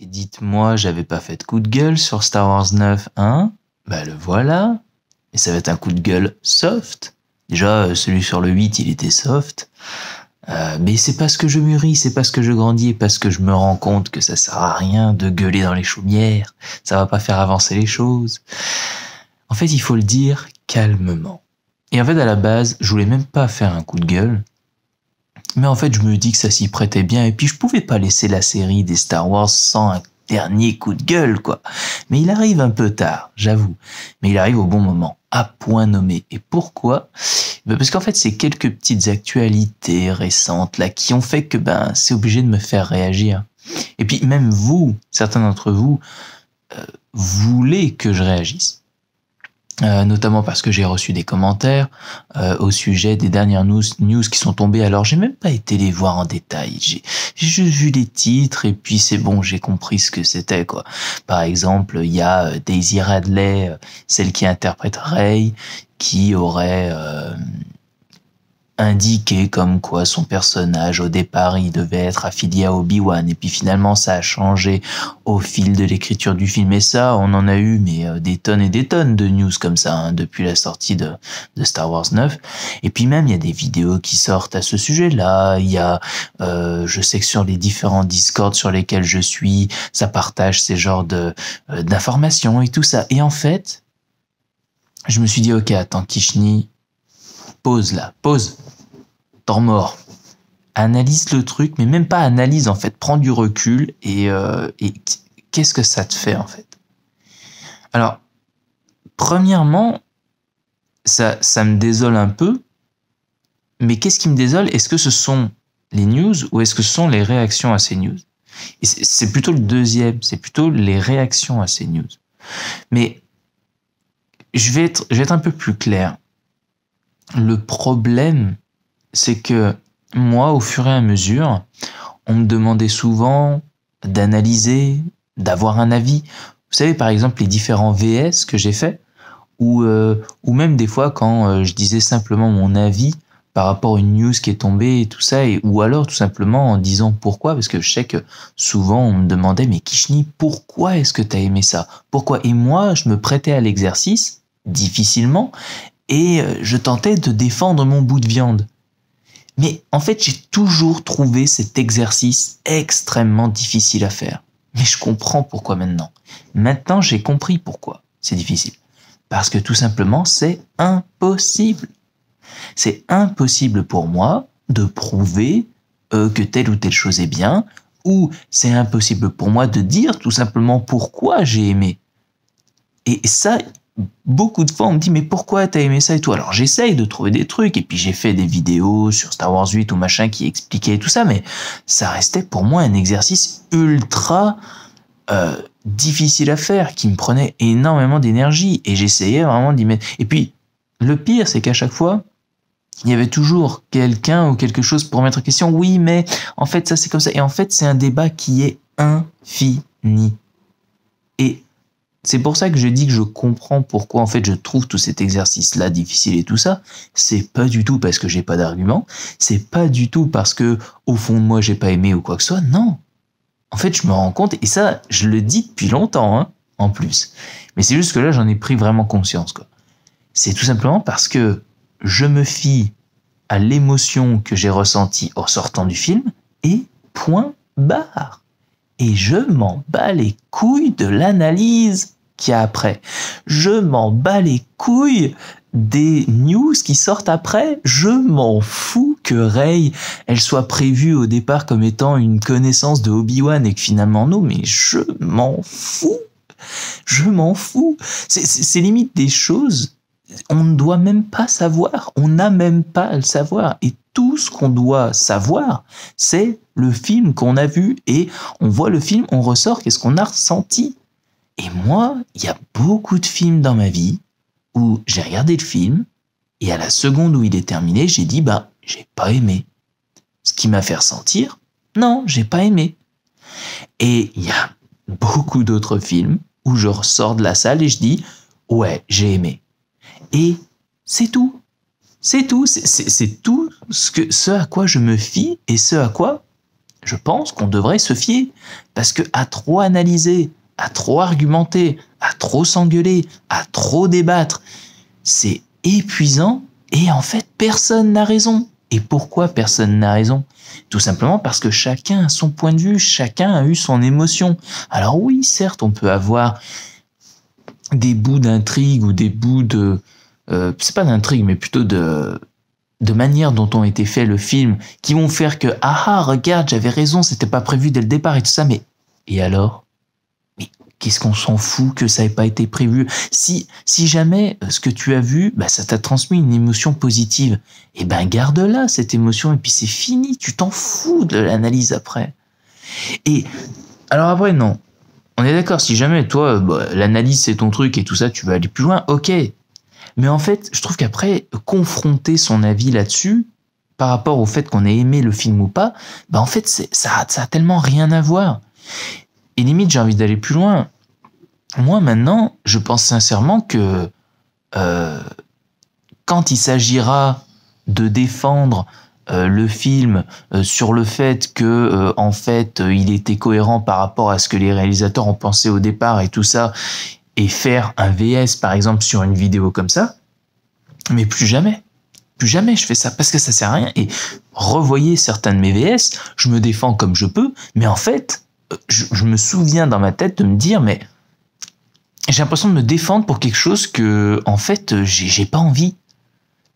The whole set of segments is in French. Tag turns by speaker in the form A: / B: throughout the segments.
A: Et dites-moi, j'avais pas fait de coup de gueule sur Star Wars 9, hein Bah le voilà. Et ça va être un coup de gueule soft. Déjà, euh, celui sur le 8, il était soft. Euh, mais c'est parce que je mûris, c'est parce que je grandis, parce que je me rends compte que ça sert à rien de gueuler dans les chaumières. Ça va pas faire avancer les choses. En fait, il faut le dire calmement. Et en fait, à la base, je voulais même pas faire un coup de gueule. Mais en fait, je me dis que ça s'y prêtait bien, et puis je pouvais pas laisser la série des Star Wars sans un dernier coup de gueule, quoi. Mais il arrive un peu tard, j'avoue. Mais il arrive au bon moment, à point nommé. Et pourquoi ben, Parce qu'en fait, c'est quelques petites actualités récentes, là, qui ont fait que, ben, c'est obligé de me faire réagir. Et puis, même vous, certains d'entre vous, euh, voulez que je réagisse. Euh, notamment parce que j'ai reçu des commentaires euh, au sujet des dernières news, qui sont tombées. Alors j'ai même pas été les voir en détail. J'ai juste vu les titres et puis c'est bon, j'ai compris ce que c'était quoi. Par exemple, il y a euh, Daisy Radley, celle qui interprète Ray, qui aurait indiqué comme quoi son personnage au départ il devait être affilié à Obi-Wan et puis finalement ça a changé au fil de l'écriture du film et ça on en a eu mais euh, des tonnes et des tonnes de news comme ça hein, depuis la sortie de, Star Wars 9 et puis même il y a des vidéos qui sortent à ce sujet là il y a euh, je sais que sur les différents discords sur lesquels je suis ça partage ces genres de euh, d'informations et tout ça et en fait je me suis dit ok attends Kishni pause là, pause, temps mort. Analyse le truc, mais même pas analyse en fait, prends du recul et, euh, qu'est-ce que ça te fait en fait Alors, premièrement, ça, ça me désole un peu, mais qu'est-ce qui me désole Est-ce que ce sont les news ou est-ce que ce sont les réactions à ces news C'est plutôt le deuxième, c'est plutôt les réactions à ces news. Mais je vais être, je vais être un peu plus clair. Le problème, c'est que moi, au fur et à mesure, on me demandait souvent d'analyser, d'avoir un avis. Vous savez, par exemple, les différents VS que j'ai faits, ou, euh, ou même des fois quand euh, je disais simplement mon avis par rapport à une news qui est tombée tout ça, et, ou alors tout simplement en disant pourquoi, parce que je sais que souvent on me demandait, mais Kishni, pourquoi est-ce que tu as aimé ça Pourquoi Et moi, je me prêtais à l'exercice difficilement et euh, je tentais de défendre mon bout de viande. Mais en fait, j'ai toujours trouvé cet exercice extrêmement difficile à faire. Mais je comprends pourquoi maintenant. Maintenant, j'ai compris pourquoi c'est difficile. Parce que tout simplement, c'est impossible. C'est impossible pour moi de prouver euh, que telle ou telle chose est bien, ou c'est impossible pour moi de dire tout simplement pourquoi j'ai aimé. Et ça, beaucoup de fois, on me dit, mais pourquoi t'as aimé ça et tout Alors, j'essaye de trouver des trucs, et puis j'ai fait des vidéos sur Star Wars 8 ou machin qui expliquaient tout ça, mais ça restait pour moi un exercice ultra euh, difficile à faire, qui me prenait énormément d'énergie, et j'essayais vraiment d'y mettre. Et puis, le pire, c'est qu'à chaque fois, il y avait toujours quelqu'un ou quelque chose pour mettre en question, oui, mais en fait, ça c'est comme ça. Et en fait, c'est un débat qui est infini c'est pour ça que je dis que je comprends pourquoi en fait je trouve tout cet exercice là difficile et tout ça. C'est pas du tout parce que j'ai pas d'argument, c'est pas du tout parce que au fond de moi j'ai pas aimé ou quoi que ce soit. Non. En fait, je me rends compte et ça, je le dis depuis longtemps hein, en plus. Mais c'est juste que là, j'en ai pris vraiment conscience quoi. C'est tout simplement parce que je me fie à l'émotion que j'ai ressentie en sortant du film et point barre. Et je m'en bats les couilles de l'analyse qu'il a après. Je m'en bats les couilles des news qui sortent après, je m'en fous que Rey, elle soit prévue au départ comme étant une connaissance de Obi-Wan et que finalement non, mais je m'en fous. Je m'en fous. C'est limite des choses, on ne doit même pas savoir, on n'a même pas à le savoir. Et tout ce qu'on doit savoir, c'est le film qu'on a vu. Et on voit le film, on ressort, qu'est-ce qu'on a ressenti et moi, il y a beaucoup de films dans ma vie où j'ai regardé le film et à la seconde où il est terminé, j'ai dit bah, j'ai pas aimé. Ce qui m'a fait ressentir, non, j'ai pas aimé. Et il y a beaucoup d'autres films où je ressors de la salle et je dis ouais, j'ai aimé. Et c'est tout. C'est tout. C'est tout ce, que, ce à quoi je me fie et ce à quoi je pense qu'on devrait se fier. Parce que à trop analyser à trop argumenter, à trop s'engueuler, à trop débattre. C'est épuisant et en fait personne n'a raison. Et pourquoi personne n'a raison Tout simplement parce que chacun a son point de vue, chacun a eu son émotion. Alors oui, certes, on peut avoir des bouts d'intrigue ou des bouts de... Euh, c'est pas d'intrigue, mais plutôt de de manière dont ont été faits le film, qui vont faire que ah ah regarde j'avais raison c'était pas prévu dès le départ et tout ça mais et alors qu'est-ce qu'on s'en fout que ça n'ait pas été prévu Si si jamais euh, ce que tu as vu, bah, ça t'a transmis une émotion positive, eh ben garde-la cette émotion et puis c'est fini, tu t'en fous de l'analyse après. Et alors après non, on est d'accord. Si jamais toi euh, bah, l'analyse c'est ton truc et tout ça, tu vas aller plus loin, ok. Mais en fait, je trouve qu'après confronter son avis là-dessus, par rapport au fait qu'on ait aimé le film ou pas, bah en fait, ça, ça a tellement rien à voir et limite, j'ai envie d'aller plus loin. Moi, maintenant, je pense sincèrement que euh, quand il s'agira de défendre euh, le film euh, sur le fait que en fait il était cohérent par rapport à ce que les réalisateurs ont pensé au départ et tout ça et faire un VS par exemple sur une vidéo comme ça mais plus jamais plus jamais je fais ça parce que ça sert à rien et revoyez certains de mes VS je me défends comme je peux mais en fait je, me souviens dans ma tête de me dire, mais j'ai l'impression de me défendre pour quelque chose que, en fait, j'ai pas envie.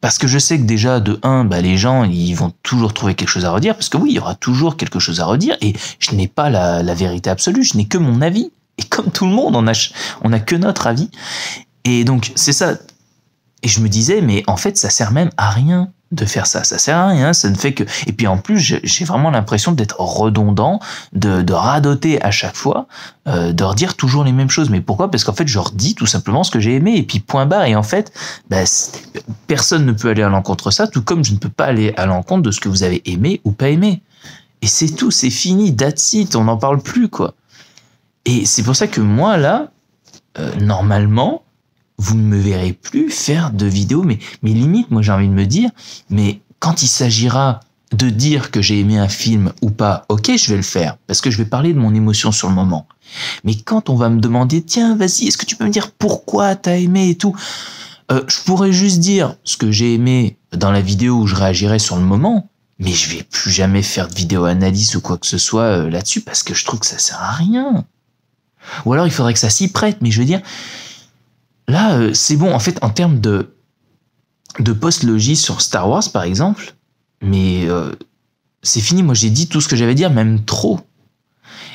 A: Parce que je sais que déjà, de un, bah, les gens, ils vont toujours trouver quelque chose à redire, parce que oui, il y aura toujours quelque chose à redire, et je n'ai pas la, vérité absolue, je n'ai que mon avis. Et comme tout le monde, on n'a on a que notre avis. Et donc, c'est ça. Et je me disais, mais en fait, ça sert même à rien de faire ça. Ça sert à rien, ça ne fait que... Et puis en plus, j'ai vraiment l'impression d'être redondant, de, radoter à chaque fois, euh, de redire toujours les mêmes choses. Mais pourquoi Parce qu'en fait, je redis tout simplement ce que j'ai aimé, et puis point barre. Et en fait, bah, personne ne peut aller à l'encontre ça, tout comme je ne peux pas aller à l'encontre de ce que vous avez aimé ou pas aimé. Et c'est tout, c'est fini, that's it, on n'en parle plus, quoi. Et c'est pour ça que moi, là, euh, normalement, vous ne me verrez plus faire de vidéos, mais, limite, moi j'ai envie de me dire, mais quand il s'agira de dire que j'ai aimé un film ou pas, ok, je vais le faire, parce que je vais parler de mon émotion sur le moment. Mais quand on va me demander, tiens, vas-y, est-ce que tu peux me dire pourquoi t'as aimé et tout, euh, je pourrais juste dire ce que j'ai aimé dans la vidéo où je réagirais sur le moment, mais je vais plus jamais faire de vidéo analyse ou quoi que ce soit euh, là-dessus, parce que je trouve que ça sert à rien. Ou alors il faudrait que ça s'y prête, mais je veux dire, Là, euh, c'est bon. En fait, en termes de, de post-logis sur Star Wars, par exemple, mais euh, c'est fini. Moi, j'ai dit tout ce que j'avais à dire, même trop.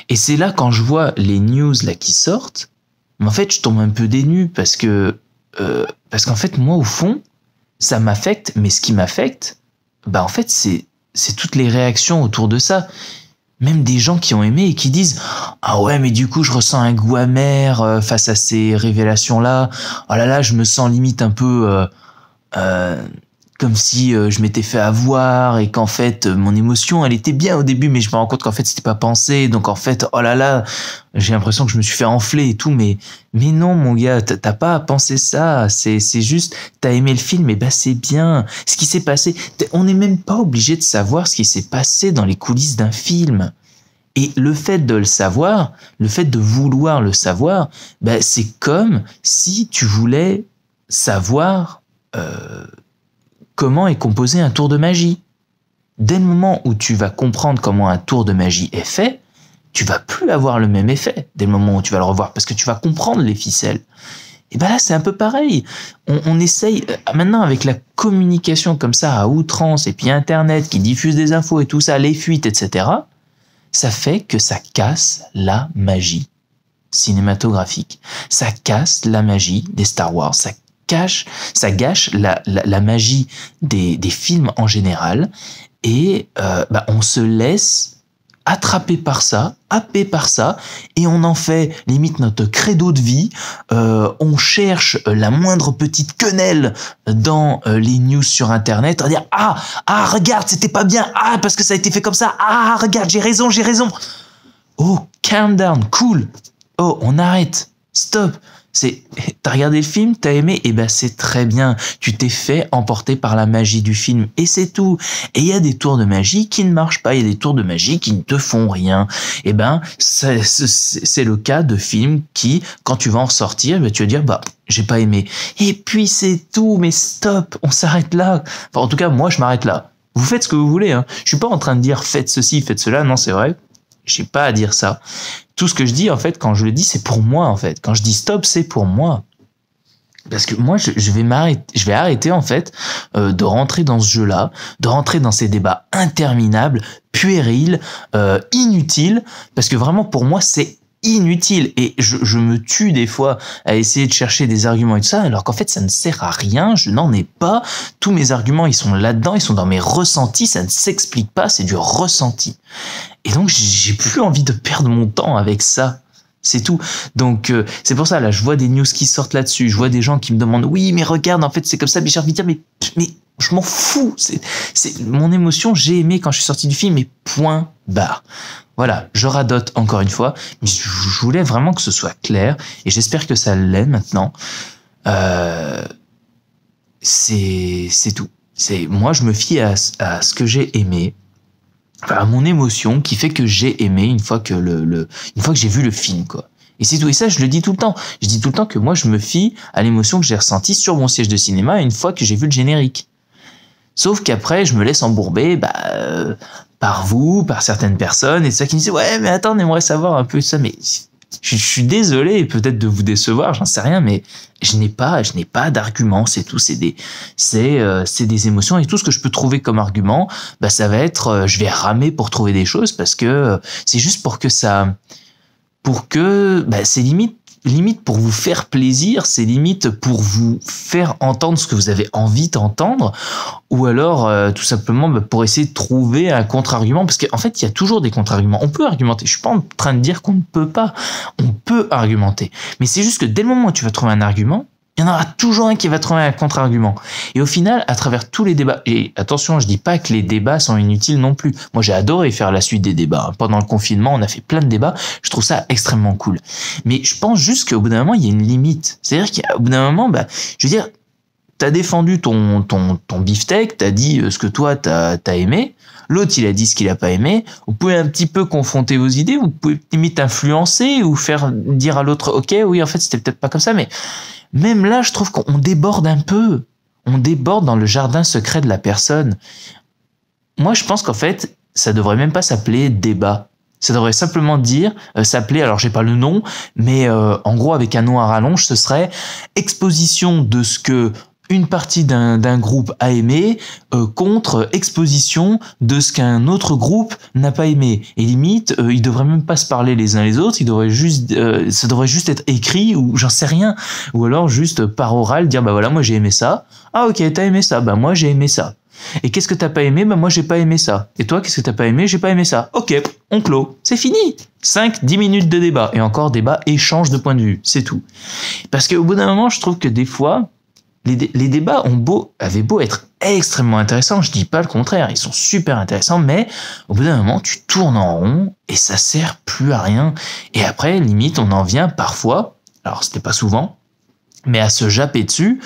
A: Et c'est là, quand je vois les news là qui sortent, mais en fait, je tombe un peu dénu parce que, euh, parce qu'en fait, moi, au fond, ça m'affecte, mais ce qui m'affecte, bah, en fait, c'est, c'est toutes les réactions autour de ça même des gens qui ont aimé et qui disent ah ouais mais du coup je ressens un goût amer euh, face à ces révélations là oh là là je me sens limite un peu euh, euh, comme si euh, je m'étais fait avoir et qu'en fait euh, mon émotion elle était bien au début mais je me rends compte qu'en fait c'était pas pensé donc en fait oh là là j'ai l'impression que je me suis fait enfler et tout mais mais non mon gars t'as pas pensé ça c'est c'est juste t'as aimé le film et bah ben, c'est bien ce qui s'est passé on n'est même pas obligé de savoir ce qui s'est passé dans les coulisses d'un film et le fait de le savoir, le fait de vouloir le savoir, ben c'est comme si tu voulais savoir euh, comment est composé un tour de magie. Dès le moment où tu vas comprendre comment un tour de magie est fait, tu vas plus avoir le même effet dès le moment où tu vas le revoir parce que tu vas comprendre les ficelles. Et ben là, c'est un peu pareil. On, essaye euh, maintenant avec la communication comme ça à outrance et puis Internet qui diffuse des infos et tout ça, les fuites, etc. Ça fait que ça casse la magie cinématographique. Ça casse la magie des Star Wars, ça cache, ça gâche la, magie des, films en général. Et euh, bah, on se laisse attraper par ça, happé par ça, et on en fait limite notre credo de vie. Euh, on cherche la moindre petite quenelle dans euh, les news sur Internet, va dire ah ah regarde c'était pas bien ah parce que ça a été fait comme ça ah regarde j'ai raison j'ai raison. Oh calm down cool oh on arrête Stop c'est t'as regardé le film, t'as aimé, et eh ben c'est très bien. Tu t'es fait emporter par la magie du film et c'est tout. Et il y a des tours de magie qui ne marchent pas, il y a des tours de magie qui ne te font rien. Et eh ben c'est le cas de films qui, quand tu vas en sortir, ben, tu vas dire bah j'ai pas aimé. Et puis c'est tout. Mais stop, on s'arrête là. Enfin, en tout cas moi je m'arrête là. Vous faites ce que vous voulez. Hein. Je suis pas en train de dire faites ceci, faites cela. Non c'est vrai, j'ai pas à dire ça tout ce que je dis, en fait, quand je le dis, c'est pour moi, en fait. Quand je dis stop, c'est pour moi. Parce que moi, je, vais m'arrêter, je vais arrêter en fait euh, de rentrer dans ce jeu-là, de rentrer dans ces débats interminables, puérils, euh, inutiles, parce que vraiment pour moi, c'est inutile et je, me tue des fois à essayer de chercher des arguments et tout ça alors qu'en fait ça ne sert à rien je n'en ai pas tous mes arguments ils sont là-dedans ils sont dans mes ressentis ça ne s'explique pas c'est du ressenti et donc j'ai plus envie de perdre mon temps avec ça c'est tout. Donc euh, c'est pour ça là, je vois des news qui sortent là-dessus, je vois des gens qui me demandent oui, mais regarde, en fait c'est comme ça, Bichard Vitia, mais mais je m'en fous. C'est mon émotion. J'ai aimé quand je suis sorti du film et point barre. Voilà, je radote encore une fois, mais je voulais vraiment que ce soit clair et j'espère que ça l'est maintenant. Euh, c'est tout. C'est moi, je me fie à, ce que j'ai aimé, à mon émotion qui fait que j'ai aimé une fois que le, le une fois que j'ai vu le film quoi. Et c'est tout. Et ça, je le dis tout le temps. Je dis tout le temps que moi, je me fie à l'émotion que j'ai ressentie sur mon siège de cinéma une fois que j'ai vu le générique. Sauf qu'après, je me laisse embourber bah, euh, par vous, par certaines personnes, et ça qui me dit ouais, mais attends, on savoir un peu ça, mais je, suis désolé peut-être de vous décevoir, j'en sais rien, mais je n'ai pas, je n'ai pas d'argument, c'est tout, c'est des, c'est, euh, des émotions et tout ce que je peux trouver comme argument, bah ça va être, euh, je vais ramer pour trouver des choses parce que c'est juste pour que ça, pour que bah, c'est limite limites pour vous faire plaisir, c'est limite pour vous faire entendre ce que vous avez envie d'entendre, ou alors euh, tout simplement bah, pour essayer de trouver un contre-argument, parce qu'en fait il y a toujours des contre-arguments. On peut argumenter, je suis pas en train de dire qu'on ne peut pas, on peut argumenter, mais c'est juste que dès le moment où tu vas trouver un argument, il y en aura toujours un qui va trouver un contre-argument. Et au final, à travers tous les débats, et attention, je dis pas que les débats sont inutiles non plus. Moi, j'ai adoré faire la suite des débats. Hein. Pendant le confinement, on a fait plein de débats. Je trouve ça extrêmement cool. Mais je pense juste qu'au bout d'un moment, il y a une limite. C'est-à-dire qu'au bout d'un moment, bah, je veux dire, t'as défendu ton, ton, ton beefsteak, t'as dit euh, ce que toi t'as as aimé, l'autre il a dit ce qu'il a pas aimé, vous pouvez un petit peu confronter vos idées, vous pouvez limite influencer ou faire dire à l'autre ok oui en fait c'était peut-être pas comme ça, mais même là je trouve qu'on déborde un peu, on déborde dans le jardin secret de la personne. Moi je pense qu'en fait ça devrait même pas s'appeler débat. Ça devrait simplement dire, euh, s'appeler, alors j'ai pas le nom, mais euh, en gros avec un nom à rallonge, ce serait exposition de ce que une partie d'un groupe a aimé euh, contre exposition de ce qu'un autre groupe n'a pas aimé. Et limite, euh, il devrait devraient même pas se parler les uns les autres, il juste, euh, ça devrait juste être écrit ou j'en sais rien. Ou alors juste par oral dire bah voilà, moi j'ai aimé ça. Ah ok, t'as aimé ça, bah moi j'ai aimé ça. Et qu'est-ce que t'as pas aimé Bah moi j'ai pas aimé ça. Et toi, qu'est-ce que t'as pas aimé J'ai pas aimé ça. Ok, on clôt. C'est fini. 5-10 minutes de débat. Et encore débat, échange de point de vue. C'est tout. Parce qu'au bout d'un moment, je trouve que des fois, les, débats ont beau, avaient beau être extrêmement intéressants, je dis pas le contraire, ils sont super intéressants, mais au bout d'un moment, tu tournes en rond et ça sert plus à rien. Et après, limite, on en vient parfois, alors c'était pas souvent, mais à se japper dessus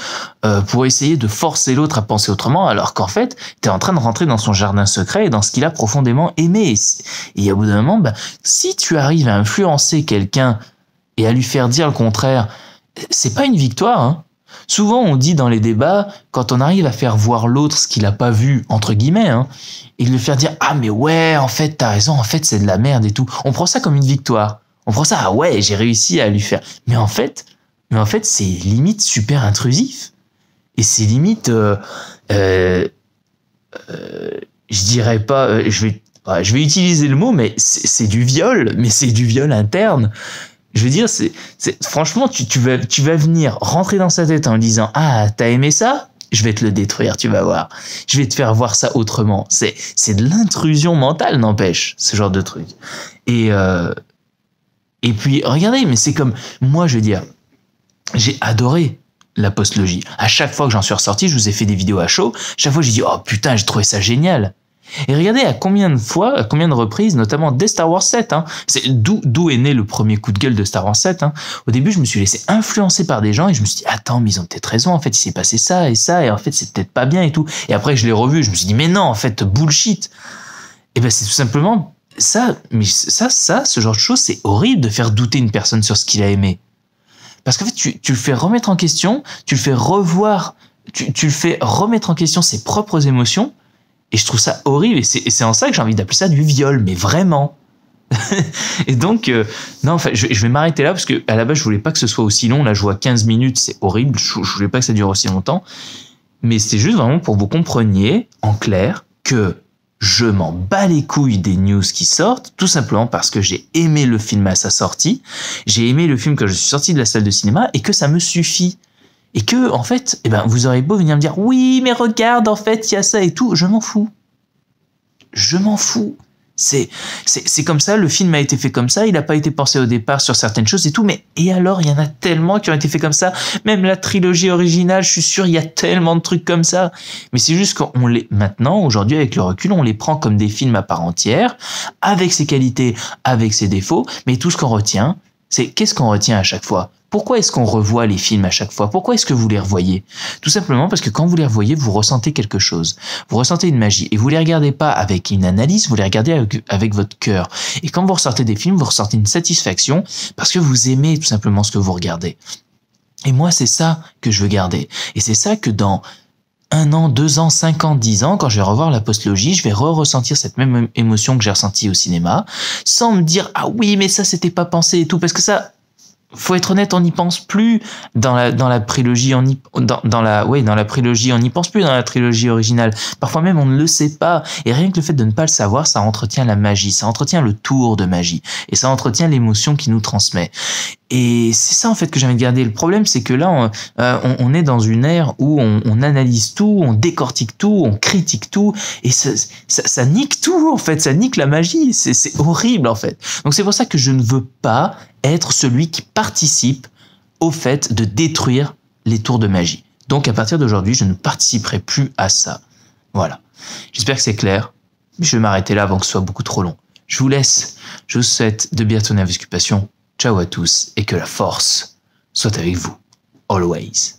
A: euh, pour essayer de forcer l'autre à penser autrement, alors qu'en fait, tu es en train de rentrer dans son jardin secret et dans ce qu'il a profondément aimé. Et, au bout d'un moment, bah, si tu arrives à influencer quelqu'un et à lui faire dire le contraire, c'est pas une victoire, hein. Souvent, on dit dans les débats, quand on arrive à faire voir l'autre ce qu'il n'a pas vu, entre guillemets, hein, et le faire dire Ah, mais ouais, en fait, t'as raison, en fait, c'est de la merde et tout. On prend ça comme une victoire. On prend ça, ah ouais, j'ai réussi à lui faire. Mais en fait, mais en fait c'est limite super intrusif. Et c'est limite. Euh, euh, euh, je dirais pas. je vais je vais utiliser le mot, mais c'est du viol, mais c'est du viol interne. Je veux dire, c'est, franchement, tu, vas, venir rentrer dans sa tête en lui disant Ah, t'as aimé ça je vais te le détruire, tu vas voir. Je vais te faire voir ça autrement. C'est, c'est de l'intrusion mentale, n'empêche, ce genre de truc. Et, euh, et puis, regardez, mais c'est comme, moi, je veux dire, j'ai adoré la postlogie. À chaque fois que j'en suis ressorti, je vous ai fait des vidéos à chaud. Chaque fois, j'ai dit, oh putain, j'ai trouvé ça génial. Et regardez à combien de fois, à combien de reprises, notamment dès Star Wars 7, hein. c'est d'où est né le premier coup de gueule de Star Wars 7. Hein. Au début, je me suis laissé influencer par des gens et je me suis dit, attends, mais ils ont peut-être raison, en fait, il s'est passé ça et ça, et en fait, c'est peut-être pas bien et tout. Et après, je l'ai revu, je me suis dit, mais non, en fait, bullshit. Et eh ben, c'est tout simplement ça, mais ça, ça, ce genre de choses, c'est horrible de faire douter une personne sur ce qu'il a aimé. Parce qu'en fait, tu, le fais remettre en question, tu le fais revoir, tu le fais remettre en question ses propres émotions et je trouve ça horrible. Et c'est en ça que j'ai envie d'appeler ça du viol, mais vraiment. et donc, euh, non, en je, je vais m'arrêter là parce que à la base, je voulais pas que ce soit aussi long. Là, je vois 15 minutes, c'est horrible. Je, ne voulais pas que ça dure aussi longtemps. Mais c'est juste vraiment pour vous compreniez, en clair, que je m'en bats les couilles des news qui sortent, tout simplement parce que j'ai aimé le film à sa sortie, j'ai aimé le film quand je suis sorti de la salle de cinéma et que ça me suffit et que en fait, eh ben, vous aurez beau venir me dire oui, mais regarde, en fait, il y a ça et tout, je m'en fous. Je m'en fous. C'est, c'est, comme ça, le film a été fait comme ça, il n'a pas été pensé au départ sur certaines choses et tout, mais et alors, il y en a tellement qui ont été faits comme ça, même la trilogie originale, je suis sûr, il y a tellement de trucs comme ça. Mais c'est juste qu'on les, maintenant, aujourd'hui, avec le recul, on les prend comme des films à part entière, avec ses qualités, avec ses défauts, mais tout ce qu'on retient, c'est qu'est-ce qu'on retient à chaque fois pourquoi est-ce qu'on revoit les films à chaque fois Pourquoi est-ce que vous les revoyez Tout simplement parce que quand vous les revoyez, vous ressentez quelque chose. Vous ressentez une magie. Et vous les regardez pas avec une analyse, vous les regardez avec, votre cœur. Et quand vous ressortez des films, vous ressortez une satisfaction parce que vous aimez tout simplement ce que vous regardez. Et moi, c'est ça que je veux garder. Et c'est ça que dans un an, deux ans, cinq ans, dix ans, quand je vais revoir la post-logie, je vais re-ressentir cette même émotion que j'ai ressentie au cinéma, sans me dire ah oui mais ça c'était pas pensé et tout, parce que ça faut être honnête, on n'y pense plus dans la dans la on dans, la ouais dans la trilogie, on n'y pense plus dans la trilogie originale. Parfois même on ne le sait pas et rien que le fait de ne pas le savoir, ça entretient la magie, ça entretient le tour de magie et ça entretient l'émotion qui nous transmet. Et c'est ça en fait que j'ai envie garder. Le problème, c'est que là, on, euh, est dans une ère où on, analyse tout, on décortique tout, on critique tout, et ça, nique tout en fait, ça nique la magie. C'est horrible en fait. Donc c'est pour ça que je ne veux pas être celui qui participe au fait de détruire les tours de magie. Donc à partir d'aujourd'hui, je ne participerai plus à ça. Voilà. J'espère que c'est clair. Je vais m'arrêter là avant que ce soit beaucoup trop long. Je vous laisse. Je vous souhaite de bien tourner à vos Ciao à tous et que la force soit avec vous, always.